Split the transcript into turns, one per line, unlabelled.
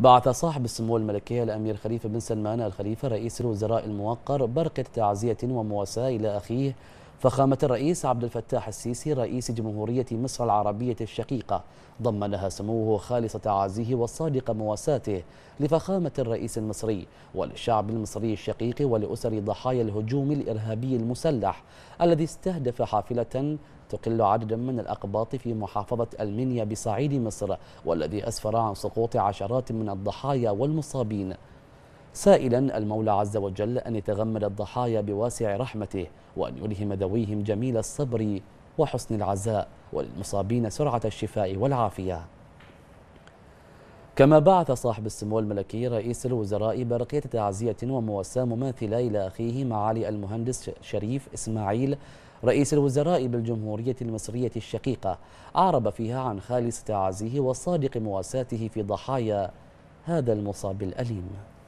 بعث صاحب السمو الملكية الأمير خليفة بن سلمان الخليفة رئيس الوزراء الموقر برقة تعزية ومواساة إلى أخيه فخامة الرئيس عبد الفتاح السيسي رئيس جمهورية مصر العربية الشقيقة ضمنها سموه خالص تعازيه والصادق مواساته لفخامة الرئيس المصري وللشعب المصري الشقيق ولأسر ضحايا الهجوم الإرهابي المسلح الذي استهدف حافلة تقل عددا من الأقباط في محافظة المنيا بصعيد مصر والذي أسفر عن سقوط عشرات من الضحايا والمصابين سائلا المولى عز وجل أن يتغمد الضحايا بواسع رحمته وأن يلهم ذويهم جميل الصبر وحسن العزاء وللمصابين سرعة الشفاء والعافية كما بعث صاحب السمو الملكي رئيس الوزراء برقية تعزية ومواساة مماثلة إلى أخيه معالي المهندس شريف إسماعيل رئيس الوزراء بالجمهورية المصرية الشقيقة أعرب فيها عن خالص تعازيه وصادق مواساته في ضحايا هذا المصاب الأليم